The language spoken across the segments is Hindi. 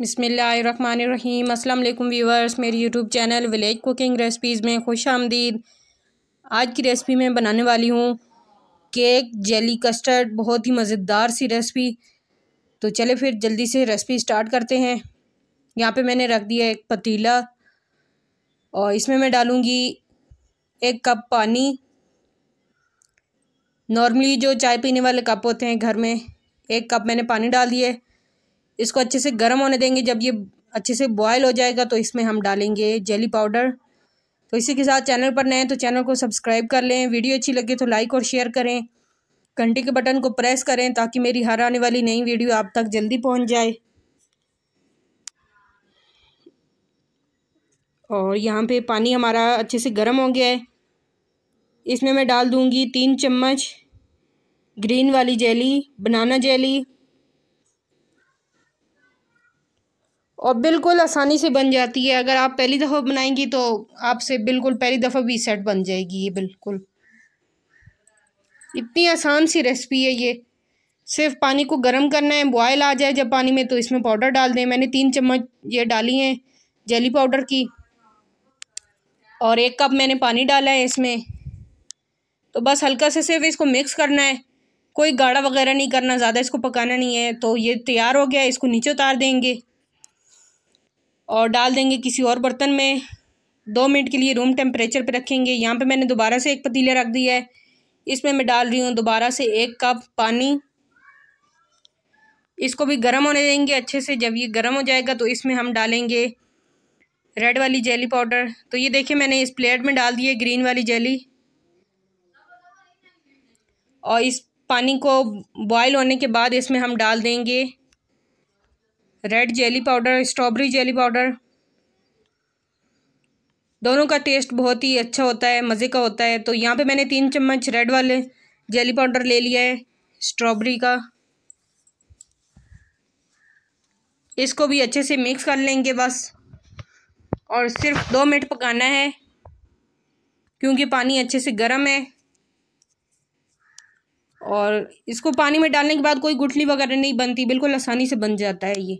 बिसमीम अल्लाम व्यूवर्स मेरी YouTube channel village cooking recipes में खुश आमदीद आज की रेसिपी मैं बनाने वाली हूँ केक जेली कस्टर्ड बहुत ही मज़ेदार सी रेसिपी तो चले फिर जल्दी से रेसिपी स्टार्ट करते हैं यहाँ पे मैंने रख दिया एक पतीला और इसमें मैं डालूँगी एक कप पानी नॉर्मली जो चाय पीने वाले कप होते हैं घर में एक कप मैंने पानी डाल दिए इसको अच्छे से गर्म होने देंगे जब ये अच्छे से बॉयल हो जाएगा तो इसमें हम डालेंगे जेली पाउडर तो इसी के साथ चैनल पर नए हैं तो चैनल को सब्सक्राइब कर लें वीडियो अच्छी लगे तो लाइक और शेयर करें घंटी के बटन को प्रेस करें ताकि मेरी हर आने वाली नई वीडियो आप तक जल्दी पहुंच जाए और यहाँ पे पानी हमारा अच्छे से गर्म हो गया है इसमें मैं डाल दूँगी तीन चम्मच ग्रीन वाली जेली बनाना जेली और बिल्कुल आसानी से बन जाती है अगर आप पहली दफ़ा बनाएंगी तो आपसे बिल्कुल पहली दफ़ा भी सेट बन जाएगी ये बिल्कुल इतनी आसान सी रेसिपी है ये सिर्फ पानी को गर्म करना है बॉयल आ जाए जब पानी में तो इसमें पाउडर डाल दें मैंने तीन चम्मच ये डाली हैं जेली पाउडर की और एक कप मैंने पानी डाला है इसमें तो बस हल्का से सिर्फ इसको मिक्स करना है कोई गाढ़ा वगैरह नहीं करना ज़्यादा इसको पकाना नहीं है तो ये तैयार हो गया इसको नीचे उतार देंगे और डाल देंगे किसी और बर्तन में दो मिनट के लिए रूम टेम्परेचर पर रखेंगे यहाँ पर मैंने दोबारा से एक पतीला रख दिया है इसमें मैं डाल रही हूँ दोबारा से एक कप पानी इसको भी गर्म होने देंगे अच्छे से जब ये गर्म हो जाएगा तो इसमें हम डालेंगे रेड वाली जेली पाउडर तो ये देखिए मैंने इस प्लेट में डाल दिए ग्रीन वाली जेली और इस पानी को बॉयल होने के बाद इसमें हम डाल देंगे red jelly powder strawberry jelly powder दोनों का टेस्ट बहुत ही अच्छा होता है मज़े का होता है तो यहाँ पे मैंने तीन चम्मच रेड वाले जेली पाउडर ले लिया है स्ट्रॉबेरी का इसको भी अच्छे से मिक्स कर लेंगे बस और सिर्फ दो मिनट पकाना है क्योंकि पानी अच्छे से गर्म है और इसको पानी में डालने के बाद कोई गुठली वगैरह नहीं बनती बिल्कुल आसानी से बन जाता है ये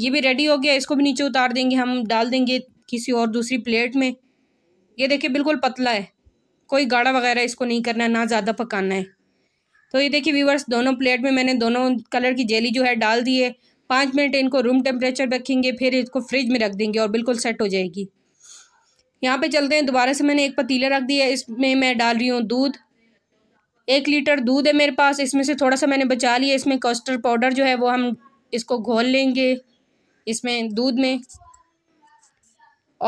ये भी रेडी हो गया इसको भी नीचे उतार देंगे हम डाल देंगे किसी और दूसरी प्लेट में ये देखिए बिल्कुल पतला है कोई गाढ़ा वगैरह इसको नहीं करना है ना ज़्यादा पकाना है तो ये देखिए व्यूवर्स दोनों प्लेट में मैंने दोनों कलर की जेली जो है डाल दी है पाँच मिनट इनको रूम टेम्परेचर रखेंगे फिर इसको फ्रिज में रख देंगे और बिल्कुल सेट हो जाएगी यहाँ पे चलते हैं दोबारा से मैंने एक पतीला रख दिया है इसमें मैं डाल रही हूँ दूध एक लीटर दूध है मेरे पास इसमें से थोड़ा सा मैंने बचा लिया इसमें कस्टर्ड पाउडर जो है वो हम इसको घोल लेंगे इसमें दूध में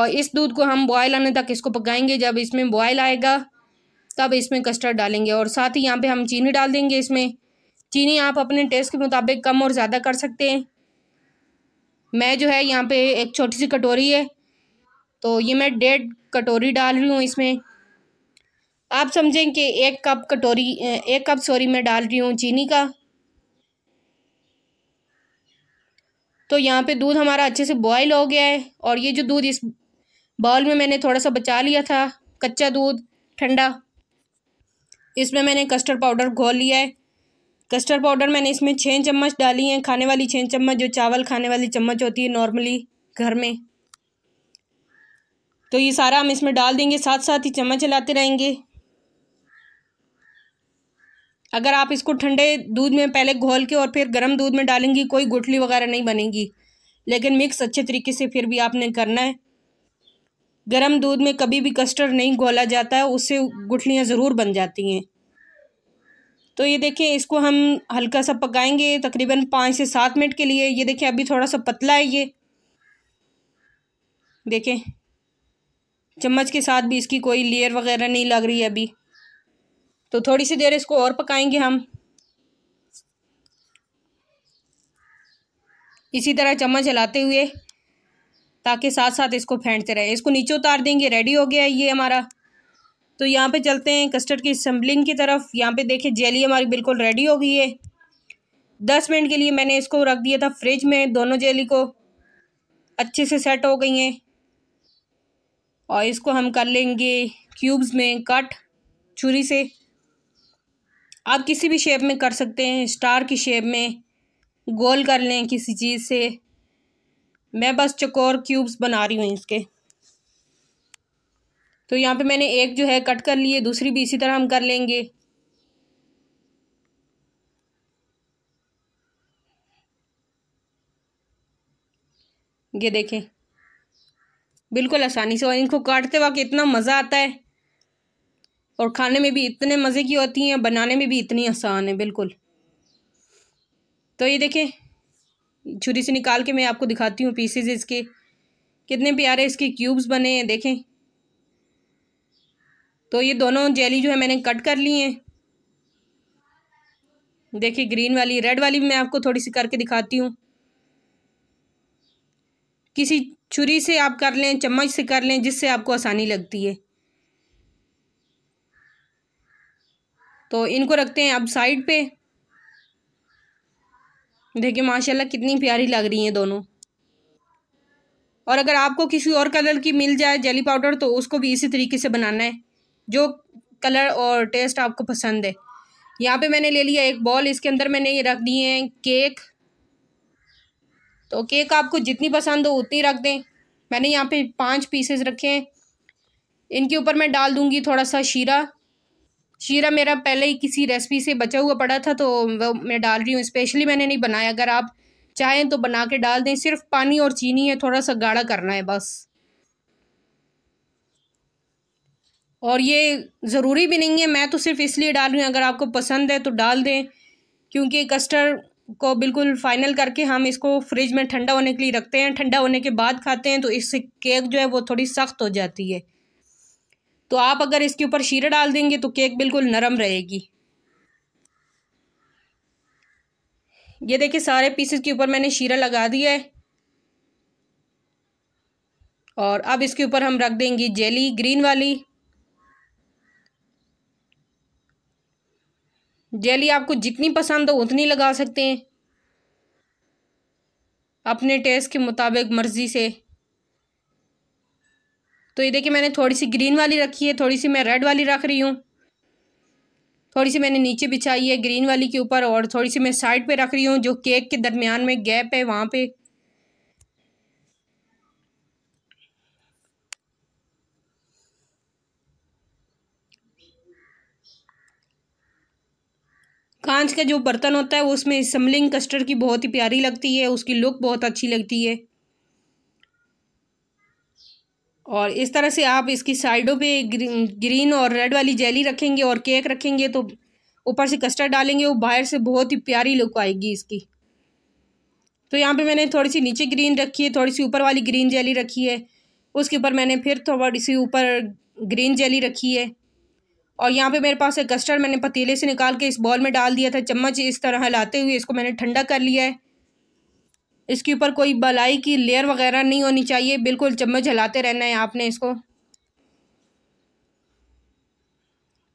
और इस दूध को हम बॉयल आने तक इसको पकाएंगे जब इसमें बॉयल आएगा तब इसमें कस्टर्ड डालेंगे और साथ ही यहाँ पे हम चीनी डाल देंगे इसमें चीनी आप अपने टेस्ट के मुताबिक कम और ज़्यादा कर सकते हैं मैं जो है यहाँ पे एक छोटी सी कटोरी है तो ये मैं डेढ़ कटोरी डाल रही हूँ इसमें आप समझें कि एक कप कटोरी एक कप सॉरी मैं डाल रही हूँ चीनी का तो यहाँ पे दूध हमारा अच्छे से बॉयल हो गया है और ये जो दूध इस बाउल में मैंने थोड़ा सा बचा लिया था कच्चा दूध ठंडा इसमें मैंने कस्टर्ड पाउडर घोल लिया है कस्टर्ड पाउडर मैंने इसमें छः चम्मच डाली हैं खाने वाली छः चम्मच जो चावल खाने वाली चम्मच होती है नॉर्मली घर में तो ये सारा हम इसमें डाल देंगे साथ साथ ही चम्मच चलाते रहेंगे अगर आप इसको ठंडे दूध में पहले घोल के और फिर गर्म दूध में डालेंगी कोई गुठली वगैरह नहीं बनेगी लेकिन मिक्स अच्छे तरीके से फिर भी आपने करना है गर्म दूध में कभी भी कस्टर्ड नहीं घोला जाता है उससे गुठलियाँ ज़रूर बन जाती हैं तो ये देखिए इसको हम हल्का सा पकाएंगे तकरीबन पाँच से सात मिनट के लिए ये देखिए अभी थोड़ा सा पतला है ये देखें चम्मच के साथ भी इसकी कोई लेयर वगैरह नहीं लग रही है अभी तो थोड़ी सी देर इसको और पकाएंगे हम इसी तरह चम्मच हिलाते हुए ताकि साथ साथ इसको फेंटते रहे इसको नीचे उतार देंगे रेडी हो गया ये हमारा तो यहाँ पे चलते हैं कस्टर्ड की असम्बलिंग की तरफ यहाँ पे देखिए जेली हमारी बिल्कुल रेडी हो गई है दस मिनट के लिए मैंने इसको रख दिया था फ्रिज में दोनों जेली को अच्छे से सेट हो गई हैं और इसको हम कर लेंगे क्यूब्स में कट छुरी से आप किसी भी शेप में कर सकते हैं स्टार की शेप में गोल कर लें किसी चीज़ से मैं बस चकोर क्यूब्स बना रही हूँ इसके तो यहाँ पे मैंने एक जो है कट कर लिए दूसरी भी इसी तरह हम कर लेंगे ये देखें बिल्कुल आसानी से और इनको काटते वक्त इतना मज़ा आता है और खाने में भी इतने मज़े की होती हैं बनाने में भी इतनी आसान है बिल्कुल तो ये देखें छुरी से निकाल के मैं आपको दिखाती हूँ पीसेज इसके कितने प्यारे इसके क्यूब्स बने हैं देखें तो ये दोनों जेली जो है मैंने कट कर ली हैं देखिए ग्रीन वाली रेड वाली भी मैं आपको थोड़ी सी करके दिखाती हूँ किसी छुरी से आप कर लें चम्मच से कर लें जिससे आपको आसानी लगती है तो इनको रखते हैं अब साइड पे देखिए माशाल्लाह कितनी प्यारी लग रही हैं दोनों और अगर आपको किसी और कलर की मिल जाए जेली पाउडर तो उसको भी इसी तरीके से बनाना है जो कलर और टेस्ट आपको पसंद है यहाँ पे मैंने ले लिया एक बॉल इसके अंदर मैंने ये रख दिए हैं केक तो केक आपको जितनी पसंद हो उतनी रख दें मैंने यहाँ पे पांच पीसेस रखे हैं इनके ऊपर मैं डाल दूँगी थोड़ा सा शीरा शीरा मेरा पहले ही किसी रेसिपी से बचा हुआ पड़ा था तो वो मैं डाल रही हूँ स्पेशली मैंने नहीं बनाया अगर आप चाहें तो बना के डाल दें सिर्फ पानी और चीनी है थोड़ा सा गाढ़ा करना है बस और ये ज़रूरी भी नहीं है मैं तो सिर्फ इसलिए डाल रही हूँ अगर आपको पसंद है तो डाल दें क्योंकि कस्टर्ड को बिल्कुल फाइनल करके हम इसको फ्रिज में ठंडा होने के लिए रखते हैं ठंडा होने के बाद खाते हैं तो इससे केक जो है वो थोड़ी सख्त हो जाती है तो आप अगर इसके ऊपर शीरा डाल देंगे तो केक बिल्कुल नरम रहेगी ये देखिए सारे पीसेस के ऊपर मैंने शीरा लगा दिया है और अब इसके ऊपर हम रख देंगे जेली ग्रीन वाली जेली आपको जितनी पसंद हो उतनी लगा सकते हैं अपने टेस्ट के मुताबिक मर्ज़ी से तो ये देखिए मैंने थोड़ी सी ग्रीन वाली रखी है थोड़ी सी मैं रेड वाली रख रही हूँ थोड़ी सी मैंने नीचे बिछाई है ग्रीन वाली के ऊपर और थोड़ी सी मैं साइड पे रख रही हूँ जो केक के दरमियान में गैप है वहाँ पे कांच का जो बर्तन होता है उसमें सम्बलिंग कस्टर्ड की बहुत ही प्यारी लगती है उसकी लुक बहुत अच्छी लगती है और इस तरह से आप इसकी साइडों पे ग्रीन और रेड वाली जेली रखेंगे और केक रखेंगे तो ऊपर से कस्टर्ड डालेंगे वो बाहर से बहुत ही प्यारी लुक आएगी इसकी तो यहाँ पे मैंने थोड़ी सी नीचे ग्रीन रखी है थोड़ी सी ऊपर वाली ग्रीन जेली रखी है उसके ऊपर मैंने फिर थोड़ी सी ऊपर ग्रीन जेली रखी है और यहाँ पे मेरे पास एक कस्टर्ड मैंने पतीले से निकाल के इस बॉल में डाल दिया था चम्मच इस तरह हिलाते हुए इसको मैंने ठंडा कर लिया है इसके ऊपर कोई बलाई की लेयर वगैरह नहीं होनी चाहिए बिल्कुल चम्मच हिलाते रहना है आपने इसको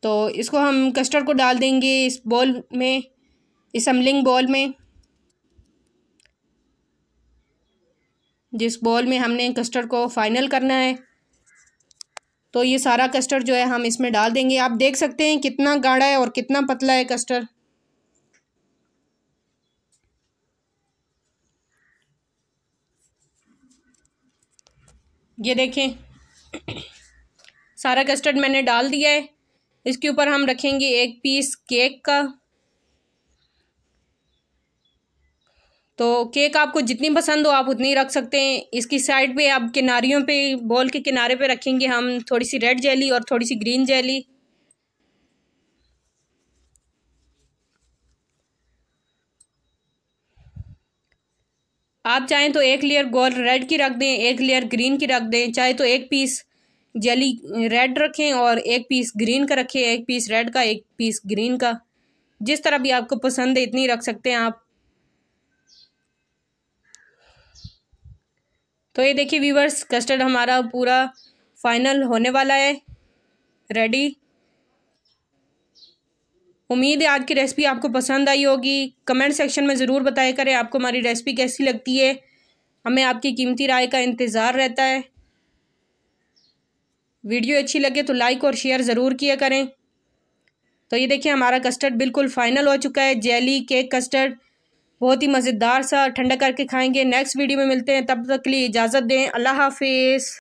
तो इसको हम कस्टर्ड को डाल देंगे इस बॉल में इस हमलिंग बॉल में जिस बॉल में हमने कस्टर्ड को फाइनल करना है तो ये सारा कस्टर्ड जो है हम इसमें डाल देंगे आप देख सकते हैं कितना गाढ़ा है और कितना पतला है कस्टर्ड ये देखें सारा कस्टर्ड मैंने डाल दिया है इसके ऊपर हम रखेंगे एक पीस केक का तो केक आपको जितनी पसंद हो आप उतनी रख सकते हैं इसकी साइड पे आप किनारियों पे बॉल के किनारे पे रखेंगे हम थोड़ी सी रेड जेली और थोड़ी सी ग्रीन जेली आप चाहें तो एक लेयर गोल्ड रेड की रख दें एक लेयर ग्रीन की रख दें चाहे तो एक पीस जेली रेड रखें और एक पीस ग्रीन का रखें एक पीस रेड का एक पीस ग्रीन का जिस तरह भी आपको पसंद है इतनी रख सकते हैं आप तो ये देखिए वीवर्स कस्टर्ड हमारा पूरा फाइनल होने वाला है रेडी उम्मीद है आज की रेसिपी आपको पसंद आई होगी कमेंट सेक्शन में ज़रूर बताया करें आपको हमारी रेसिपी कैसी लगती है हमें आपकी कीमती राय का इंतज़ार रहता है वीडियो अच्छी लगे तो लाइक और शेयर ज़रूर किया करें तो ये देखिए हमारा कस्टर्ड बिल्कुल फाइनल हो चुका है जेली केक कस्टर्ड बहुत ही मज़ेदार सा ठंडा करके खाएंगे नेक्स्ट वीडियो में मिलते हैं तब तक के लिए इजाज़त दें अल्लाह हाफिज़